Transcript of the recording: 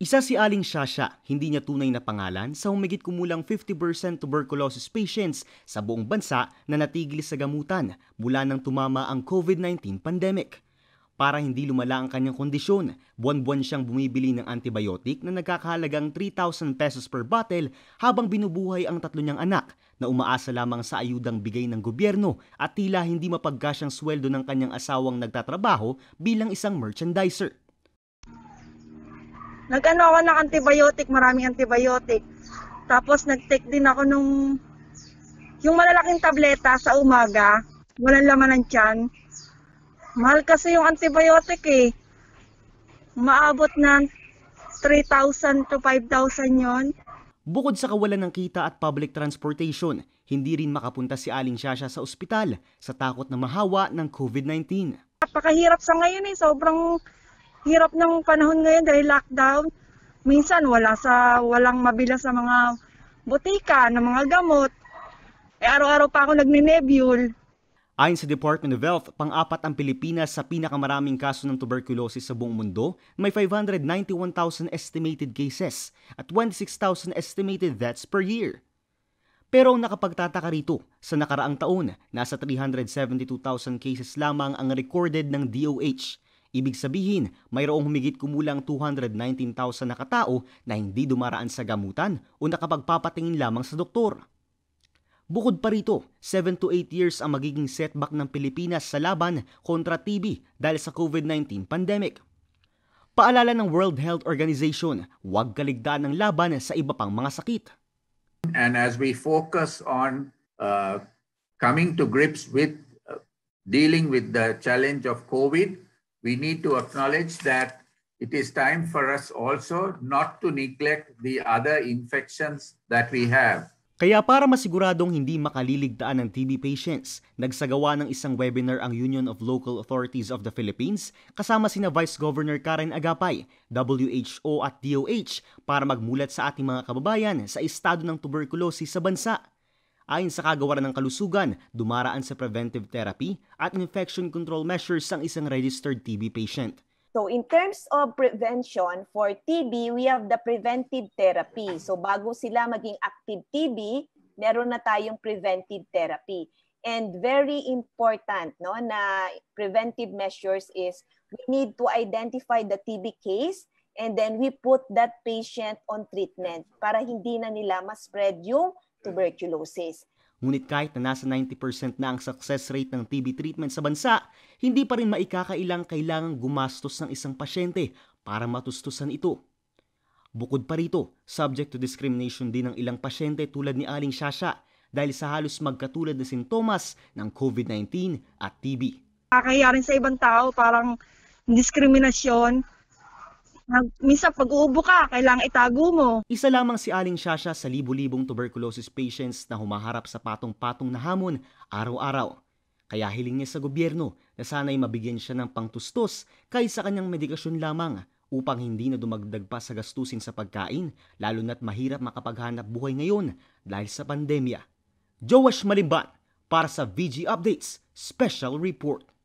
Isa si Aling Shasha, hindi niya tunay na pangalan sa humigit kumulang 50% tuberculosis patients sa buong bansa na natigil sa gamutan mula nang tumama ang COVID-19 pandemic. Para hindi lumala ang kanyang kondisyon, buwan-buwan siyang bumibili ng antibiotic na nagkakahalagang 3,000 pesos per bottle habang binubuhay ang tatlo niyang anak na umaasa lamang sa ayudang bigay ng gobyerno at tila hindi mapagkasyang sweldo ng kanyang asawang nagtatrabaho bilang isang merchandiser. Nag-ano ako ng antibiotic, maraming antibiotic. Tapos nag-take din ako nung yung malalaking tableta sa umaga, walang laman ng tiyan. Mahal kasi yung antibiotic eh. Maabot na 3,000 to 5,000 yon. Bukod sa kawalan ng kita at public transportation, hindi rin makapunta si Aling Shasha sa ospital sa takot na mahawa ng COVID-19. Napakahirap sa ngayon eh, sobrang hirap ng panahon ngayon dahil lockdown. Minsan wala sa walang mabila sa mga butika ng mga gamot. Eh araw-araw pa ako nagninebule. Ayon sa Department of Health, pang-apat ang Pilipinas sa pinakamaraming kaso ng tuberculosis sa buong mundo, may 591,000 estimated cases at 26,000 estimated deaths per year. Pero ang nakapagtataka rito, sa nakaraang taon, nasa 372,000 cases lamang ang recorded ng DOH Ibig sabihin, mayroong humigit kumulang 219,000 na katao na hindi dumaraan sa gamutan o nakapagpapatingin lamang sa doktor. Bukod pa rito, 7 to 8 years ang magiging setback ng Pilipinas sa laban kontra TB dahil sa COVID-19 pandemic. Paalala ng World Health Organization, huwag kaligtaan ng laban sa iba pang mga sakit. And as we focus on uh, coming to grips with uh, dealing with the challenge of COVID, we need to acknowledge that it is time for us also not to neglect the other infections that we have. Kaya para masiguradong hindi makaliligtaan ng TB patients, nagsagawa ng isang webinar ang Union of Local Authorities of the Philippines kasama sina Vice Governor Karen Agapay, WHO at DOH para magmulat sa ating mga kababayan sa estado ng tuberculosis sa bansa. Ayon sa kagawaran ng kalusugan, dumaraan sa preventive therapy at infection control measures ang isang registered TB patient. So in terms of prevention for TB, we have the preventive therapy. So bago sila maging active TB, meron na tayong preventive therapy. And very important no na preventive measures is we need to identify the TB case and then we put that patient on treatment para hindi na nila ma-spread yung tuberculosis. Ngunit kahit na nasa 90% na ang success rate ng TB treatment sa bansa, hindi pa rin maikakailang kailangang gumastos ng isang pasyente para matustusan ito. Bukod pa rito, subject to discrimination din ng ilang pasyente tulad ni Aling Shasha dahil sa halos magkatulad na sintomas ng COVID-19 at TB. Kakahiya rin sa ibang tao, parang diskriminasyon Mag, minsan pag uubo ka, kailangan itago mo. Isa lamang si Aling Shasha sa libu-libong tuberculosis patients na humaharap sa patong-patong na hamon araw-araw. Kaya hiling niya sa gobyerno na sana'y mabigyan siya ng pangtustos kaysa kanyang medikasyon lamang upang hindi na dumagdag pa sa gastusin sa pagkain lalo na't mahirap makapaghanap buhay ngayon dahil sa pandemya. Joash Malimban para sa VG Updates Special Report.